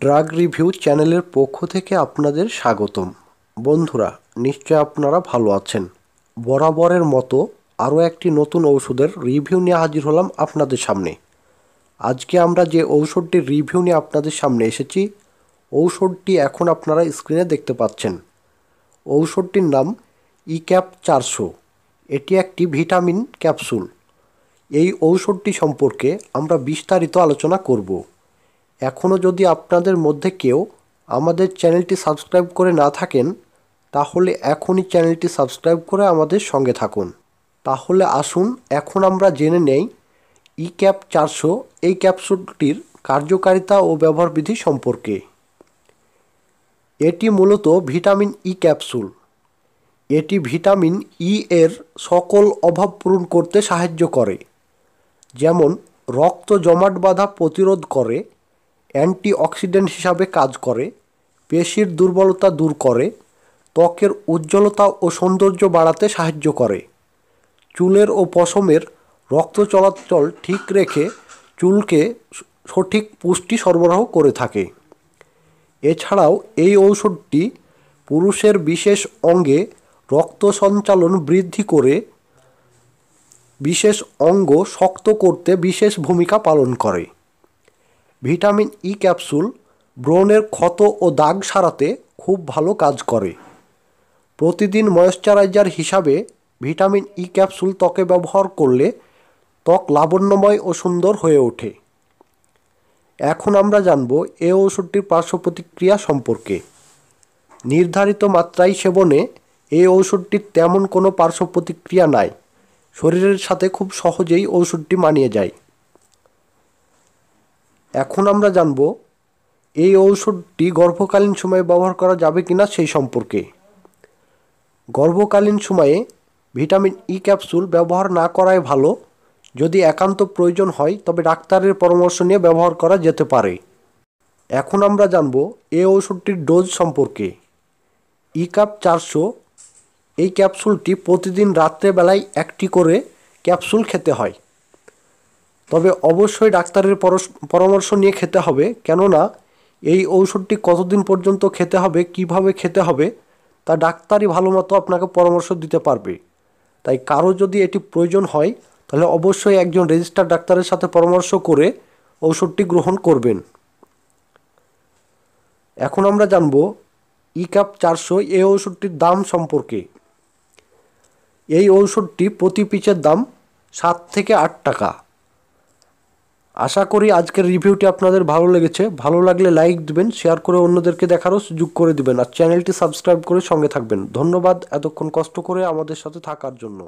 drug review চ্যানেলের পক্ষ থেকে আপনাদের স্বাগতম বন্ধুরা নিশ্চয় আপনারা ভালো আছেন বরাবরের মতো আরও একটি নতুন ঔষধের রিভিউ নিয়ে হাজির হলাম আপনাদের সামনে আজকে আমরা যে ঔষধটির রিভিউ নিয়ে আপনাদের সামনে এসেছি ঔষধটি এখন আপনারা স্ক্রিনে দেখতে পাচ্ছেন ঔষধটির নাম ইক্যাপ চারশো এটি একটি ভিটামিন ক্যাপসুল এই ঔষধটি সম্পর্কে আমরা বিস্তারিত আলোচনা করবো এখনও যদি আপনাদের মধ্যে কেউ আমাদের চ্যানেলটি সাবস্ক্রাইব করে না থাকেন তাহলে এখনই চ্যানেলটি সাবস্ক্রাইব করে আমাদের সঙ্গে থাকুন তাহলে আসুন এখন আমরা জেনে নেই ই ক্যাপ চারশো এই ক্যাপসুলটির কার্যকারিতা ও ব্যবহারবিধি সম্পর্কে এটি মূলত ভিটামিন ই e ক্যাপসুল এটি ভিটামিন ই e এর সকল অভাব পূরণ করতে সাহায্য করে যেমন রক্ত জমাট বাধা প্রতিরোধ করে অ্যান্টিঅক্সিডেন্ট হিসাবে কাজ করে পেশির দুর্বলতা দূর করে ত্বকের উজ্জ্বলতা ও সৌন্দর্য বাড়াতে সাহায্য করে চুলের ও পশমের রক্ত চলাচল ঠিক রেখে চুলকে সঠিক পুষ্টি সরবরাহ করে থাকে এছাড়াও এই ঔষধটি পুরুষের বিশেষ অঙ্গে রক্ত সঞ্চালন বৃদ্ধি করে বিশেষ অঙ্গ শক্ত করতে বিশেষ ভূমিকা পালন করে ভিটামিন ই e ক্যাপসুল ব্রণের ক্ষত ও দাগ সারাতে খুব ভালো কাজ করে প্রতিদিন ময়েশ্চারাইজার হিসাবে ভিটামিন ই e ক্যাপসুল ত্বকে ব্যবহার করলে ত্বক লাবণ্যময় ও সুন্দর হয়ে ওঠে এখন আমরা জানব এ ওষুধটির পার্শ্ব প্রতিক্রিয়া সম্পর্কে নির্ধারিত মাত্রায় সেবনে এই ওষুধটির তেমন কোনো পার্শ্ব প্রতিক্রিয়া নাই শরীরের সাথে খুব সহজেই ওষুধটি মানিয়ে যায় এখন আমরা জানব এই ঔষধটি গর্ভকালীন সময়ে ব্যবহার করা যাবে কিনা সেই সম্পর্কে গর্ভকালীন সময়ে ভিটামিন ই ক্যাপসুল ব্যবহার না করাই ভালো যদি একান্ত প্রয়োজন হয় তবে ডাক্তারের পরামর্শ নিয়ে ব্যবহার করা যেতে পারে এখন আমরা জানব এই ঔষধটির ডোজ সম্পর্কে ই কাপ চারশো এই ক্যাপসুলটি প্রতিদিন রাত্রেবেলায় একটি করে ক্যাপসুল খেতে হয় তবে অবশ্যই ডাক্তারের পরামর্শ নিয়ে খেতে হবে কেননা এই ঔষধটি কতদিন পর্যন্ত খেতে হবে কিভাবে খেতে হবে তা ডাক্তারই ভালো মতো আপনাকে পরামর্শ দিতে পারবে তাই কারো যদি এটি প্রয়োজন হয় তাহলে অবশ্যই একজন রেজিস্টার ডাক্তারের সাথে পরামর্শ করে ঔষধটি গ্রহণ করবেন এখন আমরা জানব ই কাপ চারশো এই ঔষধটির দাম সম্পর্কে এই ঔষধটি প্রতি পিচের দাম সাত থেকে আট টাকা আশা করি আজকের রিভিউটি আপনাদের ভালো লেগেছে ভালো লাগলে লাইক দিবেন শেয়ার করে অন্যদেরকে দেখারও সুযোগ করে দিবেন আর চ্যানেলটি সাবস্ক্রাইব করে সঙ্গে থাকবেন ধন্যবাদ এতক্ষণ কষ্ট করে আমাদের সাথে থাকার জন্য